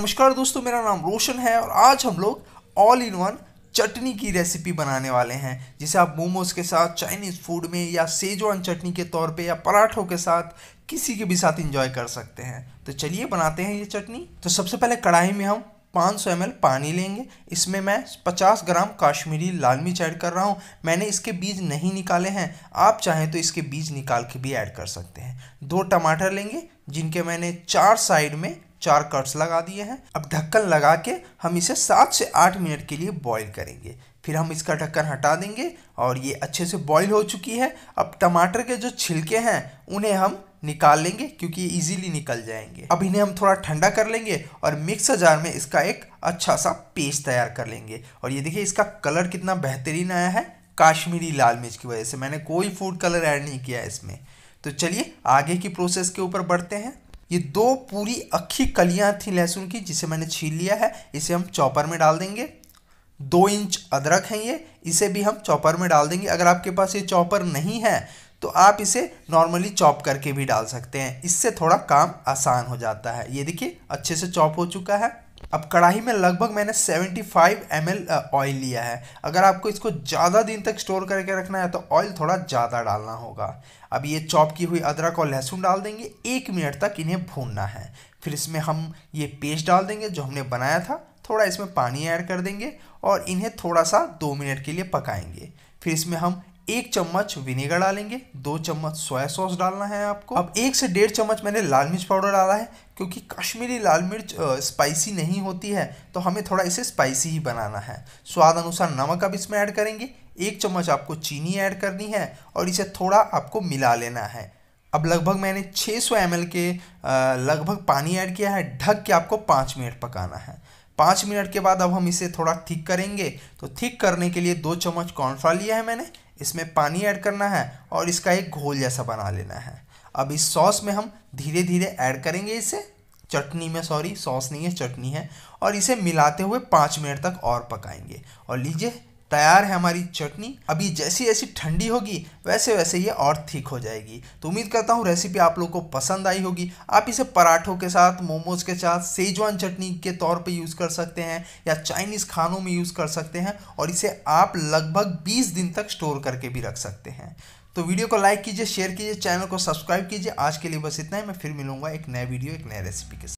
नमस्कार दोस्तों मेरा नाम रोशन है और आज हम लोग ऑल इन वन चटनी की रेसिपी बनाने वाले हैं जिसे आप मोमोज के साथ चाइनीज़ फूड में या सेजवान चटनी के तौर पे या पराठों के साथ किसी के भी साथ इंजॉय कर सकते हैं तो चलिए बनाते हैं ये चटनी तो सबसे पहले कढ़ाई में हम 500 सौ पानी लेंगे इसमें मैं 50 ग्राम काश्मीरी लाल मिर्च ऐड कर रहा हूँ मैंने इसके बीज नहीं निकाले हैं आप चाहें तो इसके बीज निकाल के भी ऐड कर सकते हैं दो टमाटर लेंगे जिनके मैंने चार साइड में चार कट्स लगा दिए हैं अब ढक्कन लगा के हम इसे सात से आठ मिनट के लिए बॉईल करेंगे फिर हम इसका ढक्कन हटा देंगे और ये अच्छे से बॉईल हो चुकी है अब टमाटर के जो छिलके हैं उन्हें हम निकाल लेंगे क्योंकि इजीली निकल जाएंगे अब इन्हें हम थोड़ा ठंडा कर लेंगे और मिक्सर जार में इसका एक अच्छा सा पेस्ट तैयार कर लेंगे और ये देखिए इसका कलर कितना बेहतरीन आया है काश्मीरी लाल मिर्च की वजह से मैंने कोई फूड कलर ऐड नहीं किया इसमें तो चलिए आगे की प्रोसेस के ऊपर बढ़ते हैं ये दो पूरी अक्खी कलियाँ थी लहसुन की जिसे मैंने छील लिया है इसे हम चॉपर में डाल देंगे दो इंच अदरक है ये इसे भी हम चॉपर में डाल देंगे अगर आपके पास ये चॉपर नहीं है तो आप इसे नॉर्मली चॉप करके भी डाल सकते हैं इससे थोड़ा काम आसान हो जाता है ये देखिए अच्छे से चॉप हो चुका है अब कढ़ाई में लगभग मैंने 75 फाइव एम ऑयल लिया है अगर आपको इसको ज़्यादा दिन तक स्टोर करके रखना है तो ऑयल थोड़ा ज़्यादा डालना होगा अब ये चॉप की हुई अदरक और लहसुन डाल देंगे एक मिनट तक इन्हें भूनना है फिर इसमें हम ये पेस्ट डाल देंगे जो हमने बनाया था थोड़ा इसमें पानी ऐड कर देंगे और इन्हें थोड़ा सा दो मिनट के लिए पकाएंगे फिर इसमें हम एक चम्मच विनेगर डालेंगे दो चम्मच सोया सॉस डालना है आपको अब एक से डेढ़ चम्मच मैंने लाल मिर्च पाउडर डाला है क्योंकि कश्मीरी लाल मिर्च स्पाइसी नहीं होती है तो हमें थोड़ा इसे स्पाइसी ही बनाना है स्वाद अनुसार नमक अब इसमें ऐड करेंगे एक चम्मच आपको चीनी ऐड करनी है और इसे थोड़ा आपको मिला लेना है अब लगभग मैंने 600 सौ के लगभग पानी ऐड किया है ढक के आपको पाँच मिनट पकाना है पाँच मिनट के बाद अब हम इसे थोड़ा थिक करेंगे तो थिक करने के लिए दो चम्मच कॉर्नफ्लॉर लिया है मैंने इसमें पानी ऐड करना है और इसका एक घोल जैसा बना लेना है अब इस सॉस में हम धीरे धीरे ऐड करेंगे इसे चटनी में सॉरी सॉस नहीं है चटनी है और इसे मिलाते हुए पाँच मिनट तक और पकाएंगे और लीजिए तैयार है हमारी चटनी अभी जैसी जैसी ठंडी होगी वैसे वैसे ये और ठीक हो जाएगी तो उम्मीद करता हूँ रेसिपी आप लोग को पसंद आई होगी आप इसे पराठों के साथ मोमोज के साथ सेजवान चटनी के तौर पे यूज़ कर सकते हैं या चाइनीज़ खानों में यूज़ कर सकते हैं और इसे आप लगभग बीस दिन तक स्टोर करके भी रख सकते हैं तो वीडियो को लाइक कीजिए शेयर कीजिए चैनल को सब्सक्राइब कीजिए आज के लिए बस इतना ही मैं फिर मिलूंगा एक नए वीडियो एक नए रेसिपी के साथ